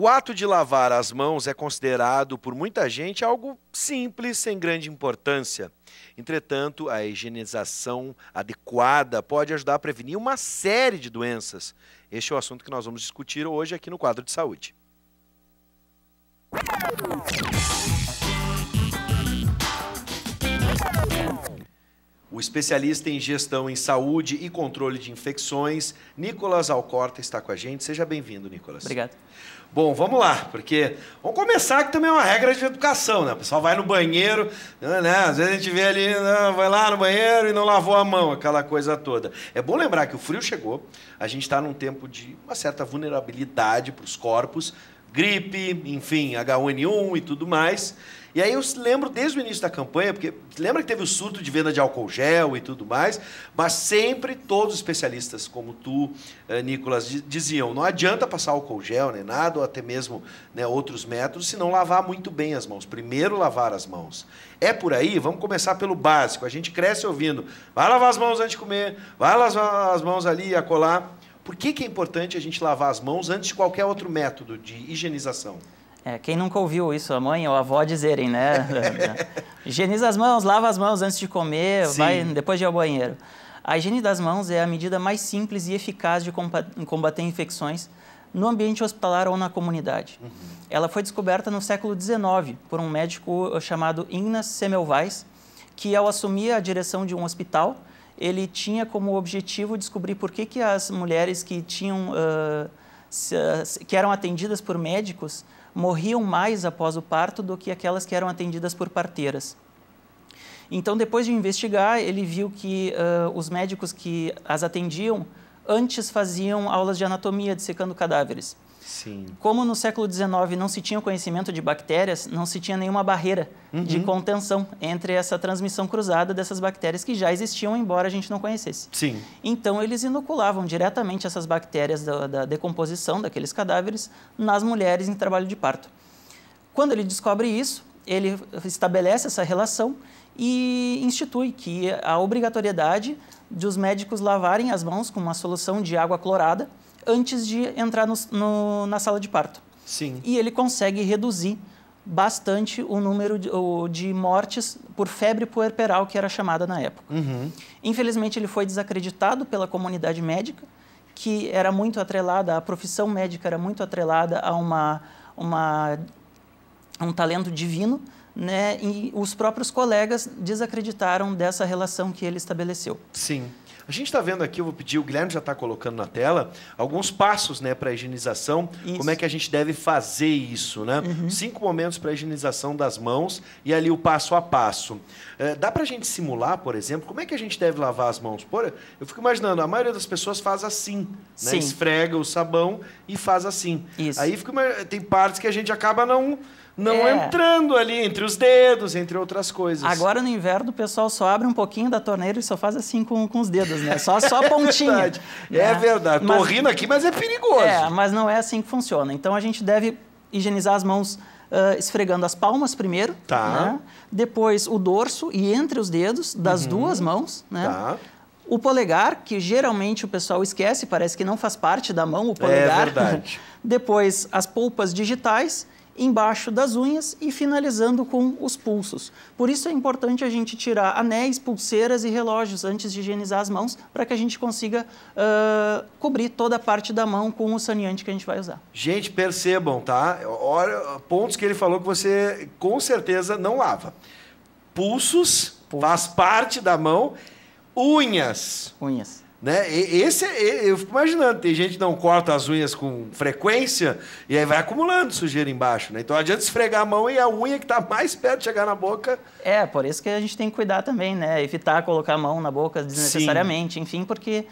O ato de lavar as mãos é considerado por muita gente algo simples, sem grande importância. Entretanto, a higienização adequada pode ajudar a prevenir uma série de doenças. Este é o assunto que nós vamos discutir hoje aqui no quadro de saúde. O especialista em gestão em saúde e controle de infecções, Nicolas Alcorta, está com a gente. Seja bem-vindo, Nicolas. Obrigado. Bom, vamos lá, porque vamos começar que também é uma regra de educação, né? O pessoal vai no banheiro, né? Às vezes a gente vê ali, né, vai lá no banheiro e não lavou a mão, aquela coisa toda. É bom lembrar que o frio chegou, a gente está num tempo de uma certa vulnerabilidade para os corpos, gripe, enfim, H1N1 e tudo mais. E aí eu lembro desde o início da campanha, porque lembra que teve o surto de venda de álcool gel e tudo mais, mas sempre todos os especialistas, como tu, eh, Nicolas, diziam, não adianta passar álcool gel, nem nada, ou até mesmo né, outros métodos, se não lavar muito bem as mãos. Primeiro lavar as mãos. É por aí? Vamos começar pelo básico. A gente cresce ouvindo, vai lavar as mãos antes de comer, vai lavar as mãos ali e acolá. Por que, que é importante a gente lavar as mãos antes de qualquer outro método de higienização? É, quem nunca ouviu isso, a mãe ou a avó dizerem, né? Higieniza as mãos, lava as mãos antes de comer, Sim. vai depois de ir ao banheiro. A higiene das mãos é a medida mais simples e eficaz de combater infecções no ambiente hospitalar ou na comunidade. Uhum. Ela foi descoberta no século XIX por um médico eh, chamado Ignaz Semmelweis, que ao assumir a direção de um hospital, ele tinha como objetivo descobrir por que, que as mulheres que tinham uh, se, que eram atendidas por médicos morriam mais após o parto do que aquelas que eram atendidas por parteiras. Então, depois de investigar, ele viu que uh, os médicos que as atendiam antes faziam aulas de anatomia dissecando cadáveres. Sim. Como no século XIX não se tinha conhecimento de bactérias, não se tinha nenhuma barreira uhum. de contenção entre essa transmissão cruzada dessas bactérias que já existiam, embora a gente não conhecesse. Sim. Então, eles inoculavam diretamente essas bactérias da, da decomposição daqueles cadáveres nas mulheres em trabalho de parto. Quando ele descobre isso, ele estabelece essa relação e institui que a obrigatoriedade de os médicos lavarem as mãos com uma solução de água clorada antes de entrar no, no, na sala de parto. Sim. E ele consegue reduzir bastante o número de, o, de, mortes por febre puerperal, que era chamada na época. Uhum. Infelizmente, ele foi desacreditado pela comunidade médica, que era muito atrelada, a profissão médica era muito atrelada a uma, uma, um talento divino, né? e os próprios colegas desacreditaram dessa relação que ele estabeleceu. Sim. A gente está vendo aqui, eu vou pedir, o Guilherme já está colocando na tela, alguns passos né, para a higienização, isso. como é que a gente deve fazer isso. Né? Uhum. Cinco momentos para a higienização das mãos e ali o passo a passo. É, dá para a gente simular, por exemplo, como é que a gente deve lavar as mãos? Por, eu fico imaginando, a maioria das pessoas faz assim, né? esfrega o sabão e faz assim. Isso. Aí fica, tem partes que a gente acaba não não é. entrando ali entre os dedos, entre outras coisas. Agora no inverno o pessoal só abre um pouquinho da torneira e só faz assim com, com os dedos, né? Só, só a é pontinha. é né? verdade. Né? É verdade. Mas, Tô rindo aqui, mas é perigoso. É, mas não é assim que funciona. Então a gente deve higienizar as mãos Uh, esfregando as palmas primeiro, tá. né? depois o dorso e entre os dedos das uhum. duas mãos, né? Tá. O polegar, que geralmente o pessoal esquece, parece que não faz parte da mão, o é polegar. É verdade. depois as polpas digitais embaixo das unhas e finalizando com os pulsos. Por isso é importante a gente tirar anéis, pulseiras e relógios antes de higienizar as mãos, para que a gente consiga uh, cobrir toda a parte da mão com o saneante que a gente vai usar. Gente, percebam, tá? Olha, pontos que ele falou que você com certeza não lava. Pulsos, Pulsos. faz parte da mão. Unhas. Unhas. Né? Esse é, eu fico imaginando, tem gente que não corta as unhas com frequência e aí vai acumulando sujeira embaixo, né? Então adianta esfregar a mão e a unha que está mais perto de chegar na boca. É, por isso que a gente tem que cuidar também, né? Evitar colocar a mão na boca desnecessariamente, Sim. enfim, porque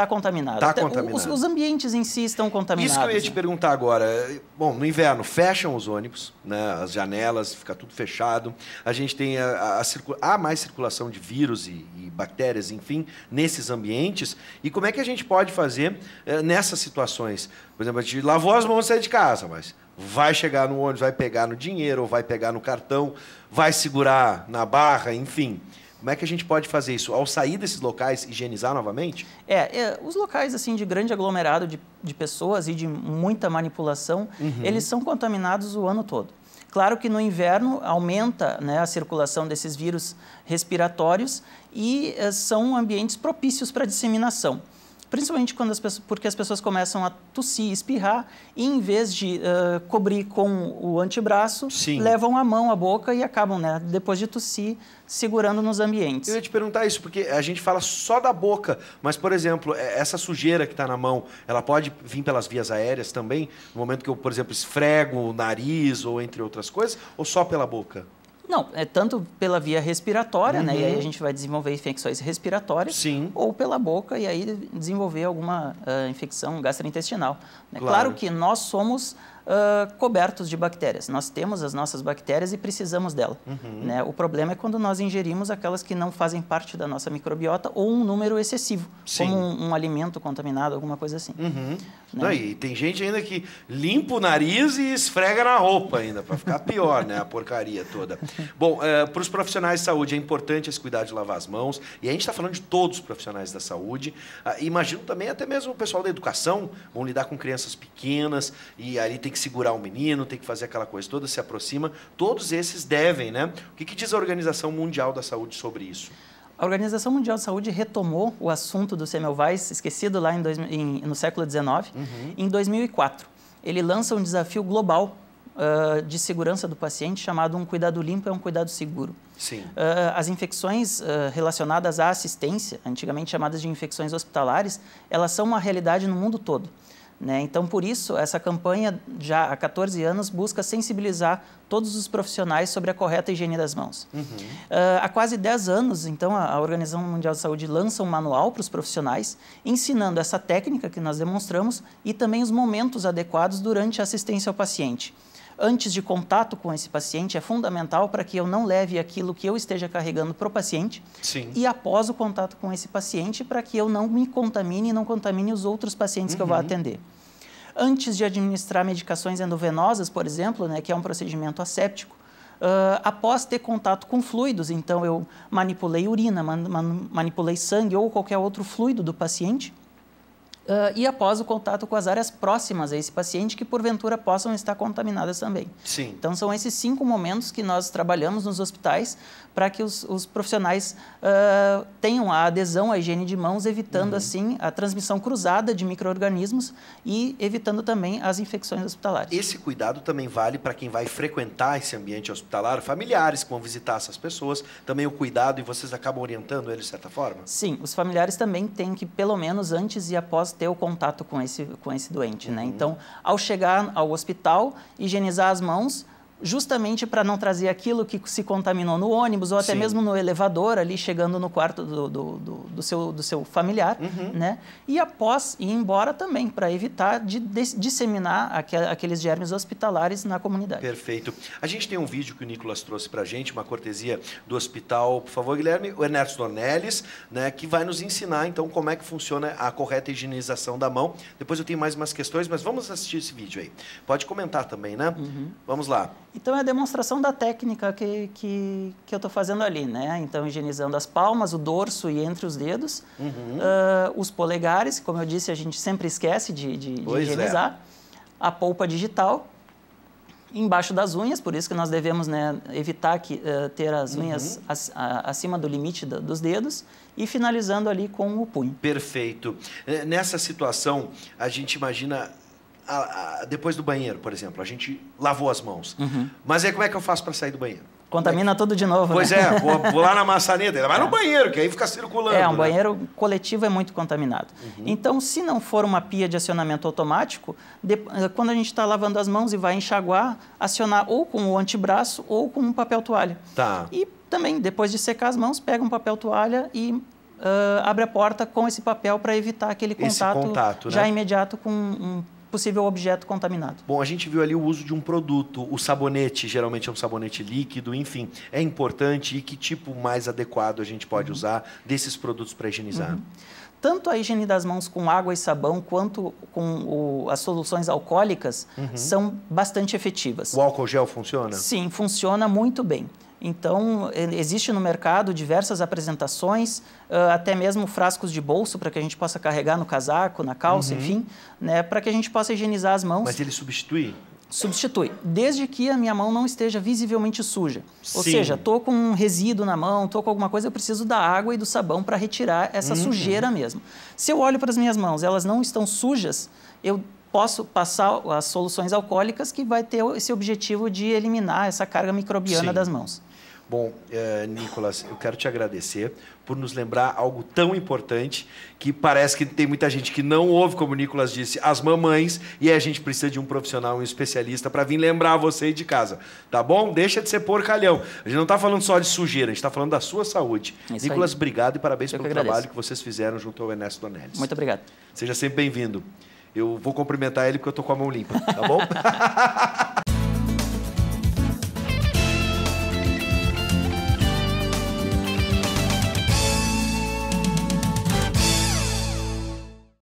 Está contaminado. Tá contaminado. Os, os, ambientes em si estão contaminados. Isso que eu ia te né? perguntar agora. Bom, no inverno fecham os ônibus, né? as janelas, fica tudo fechado. A gente tem a, a, a circula... há mais circulação de vírus e, e, bactérias, enfim, nesses ambientes. E como é que a gente pode fazer eh, nessas situações? Por exemplo, a gente lavou as mãos e sair de casa, mas vai chegar no ônibus, vai pegar no dinheiro, ou vai pegar no cartão, vai segurar na barra, enfim. Como é que a gente pode fazer isso? Ao sair desses locais, higienizar novamente? É, é os locais assim de grande aglomerado de, de pessoas e de muita manipulação, uhum. eles são contaminados o ano todo. Claro que no inverno aumenta né, a circulação desses vírus respiratórios e eh, são ambientes propícios para disseminação principalmente quando as pessoas, porque as pessoas começam a tossir, espirrar, e em vez de uh, cobrir com o antebraço, Sim. levam a mão à boca e acabam, né, depois de tossir, segurando nos ambientes. Eu ia te perguntar isso, porque a gente fala só da boca, mas, por exemplo, é, essa sujeira que está na mão, ela pode vir pelas vias aéreas também? No momento que eu, por exemplo, esfrego o nariz ou entre outras coisas, ou só pela boca? Não, é tanto pela via respiratória, uhum. né? E aí a uhum. gente vai desenvolver infecções respiratórias. Sim. Ou pela boca e aí desenvolver alguma uh, infecção gastrointestinal. Né? Claro. claro que nós somos uh, cobertos de bactérias. Nós temos as nossas bactérias e precisamos dela. Uhum. Né? O problema é quando nós ingerimos aquelas que não fazem parte da nossa microbiota ou um número excessivo, Sim. como um, um, alimento contaminado, alguma coisa assim. Uhum. Né? tem gente ainda que limpa o nariz e esfrega na roupa ainda, para ficar pior, né? A porcaria toda. Bom, uh, eh, para os profissionais de saúde é importante esse cuidado de lavar as mãos. E a gente está falando de todos os profissionais da saúde. Uh, imagino também até mesmo o pessoal da educação vão lidar com crianças pequenas e ali tem que segurar o menino, tem que fazer aquela coisa toda, se aproxima. Todos esses devem, né? O que, que diz a Organização Mundial da Saúde sobre isso? A Organização Mundial da Saúde retomou o assunto do CMLVAIS, esquecido lá em dois, em, no século XIX, uhum. em 2004. Ele lança um desafio global uh, de segurança do paciente chamado Um Cuidado Limpo é um Cuidado Seguro. Sim. Uh, as infecções uh, relacionadas à assistência, antigamente chamadas de infecções hospitalares, elas são uma realidade no mundo todo. Né? Então, por isso, essa campanha, já há 14 anos, busca sensibilizar todos os profissionais sobre a correta higiene das mãos. Uhum. Uh, há quase 10 anos, então, a Organização Mundial de Saúde lança um manual para os profissionais, ensinando essa técnica que nós demonstramos e também os momentos adequados durante a assistência ao paciente antes de contato com esse paciente é fundamental para que eu não leve aquilo que eu esteja carregando para o paciente Sim. e após o contato com esse paciente para que eu não me contamine e não contamine os outros pacientes uhum. que eu vou uhum. atender antes de administrar medicações endovenosas, por exemplo, né, que é um procedimento asséptico, uh, após ter contato com fluidos, então eu manipulei urina, man man manipulei sangue ou qualquer outro fluido do paciente, Uh, e após o contato com as áreas próximas a esse paciente que porventura possam estar contaminadas também. Sim. Então são esses cinco momentos que nós trabalhamos nos hospitais para que os, os profissionais uh, tenham a adesão à higiene de mãos, evitando uhum. assim a transmissão cruzada de microrganismos e evitando também as infecções hospitalares. Esse cuidado também vale para quem vai frequentar esse ambiente hospitalar, familiares que vão visitar essas pessoas, também o cuidado e vocês acabam orientando eles de certa forma? Sim, os familiares também têm que pelo menos antes e após após ter o contato com esse, com esse doente. Né? Uhum. Então, ao chegar ao hospital, higienizar as mãos, justamente para não trazer aquilo que se contaminou no ônibus ou até Sim. mesmo no elevador, ali chegando no quarto do, do, do, do seu, do seu familiar, uhum. né? E após ir embora também, para evitar de, de disseminar aqueles germes hospitalares na comunidade. Perfeito. A gente tem um vídeo que o Nicolas trouxe para a gente, uma cortesia do hospital, por favor, Guilherme, o Ernesto Dornelles, né, que vai nos ensinar, então, como é que funciona a correta higienização da mão. Depois eu tenho mais umas questões, mas vamos assistir esse vídeo aí. Pode comentar também, né? Uhum. Vamos lá. Então, é a demonstração da técnica que, que, que eu estou fazendo ali, né? Então, higienizando as palmas, o dorso e entre os dedos, uhum. uh, os polegares, como eu disse, a gente sempre esquece de, de, de é. higienizar, é. a polpa digital, embaixo das unhas, por isso que nós devemos né, evitar que, uh, ter as uhum. unhas uhum. a, acima do limite dos dedos e finalizando ali com o punho. Perfeito. Eh, nessa situação, a gente imagina a, a, depois do banheiro, por exemplo, a gente lavou as mãos. Uhum. Mas aí como é que eu faço para sair do banheiro? Contamina é tudo de novo. Pois né? é, vou, vou, lá na maçaneta, vai é. no banheiro, que aí fica circulando. É, um né? banheiro coletivo é muito contaminado. Uhum. Então, se não for uma pia de acionamento automático, de... Eh, quando a gente está lavando as mãos e vai enxaguar, acionar ou com o antebraço ou com um papel toalha. Tá. E também, depois de secar as mãos, pega um papel toalha e Uh, abre a porta com esse papel para evitar aquele contato, contato né? já imediato com um possível objeto contaminado. Bom, a gente viu ali o uso de um produto, o sabonete, geralmente é um sabonete líquido, enfim, é importante e que tipo mais adequado a gente pode uhum. usar desses produtos para higienizar? Uhum. Tanto a higiene das mãos com água e sabão quanto com o, as soluções alcoólicas uhum. são bastante efetivas. O álcool gel funciona? Sim, funciona muito bem. Então, eh, existe no mercado diversas apresentações, ah, até mesmo frascos de bolso para que a gente possa carregar no casaco, na calça, uhum. enfim, né, para que a gente possa higienizar as mãos. Mas ele substitui? Substitui, desde que a minha mão não esteja visivelmente suja. Sim. Ou seja, estou com um resíduo na mão, estou com alguma coisa, eu preciso da água e do sabão para retirar essa uhum. sujeira mesmo. Se eu olho para as minhas mãos, elas não estão sujas, eu posso passar as soluções alcoólicas que vai ter esse objetivo de eliminar essa carga microbiana Sim. das mãos. Bom, eh, Nicolas, eu quero te agradecer por nos lembrar algo tão importante que parece que tem muita gente que não ouve, como o Nicolas disse, as mamães, e a gente precisa de um profissional, um especialista, para vir lembrar você de casa. Tá bom? Deixa de ser porcalhão. A gente não está falando só de sujeira, a gente está falando da sua saúde. É isso Nicolas, aí. obrigado e parabéns eu pelo trabalho que vocês fizeram junto ao Ernesto Donelles. Muito obrigado. Seja sempre bem-vindo. Eu vou cumprimentar ele porque eu estou com a mão limpa, tá bom?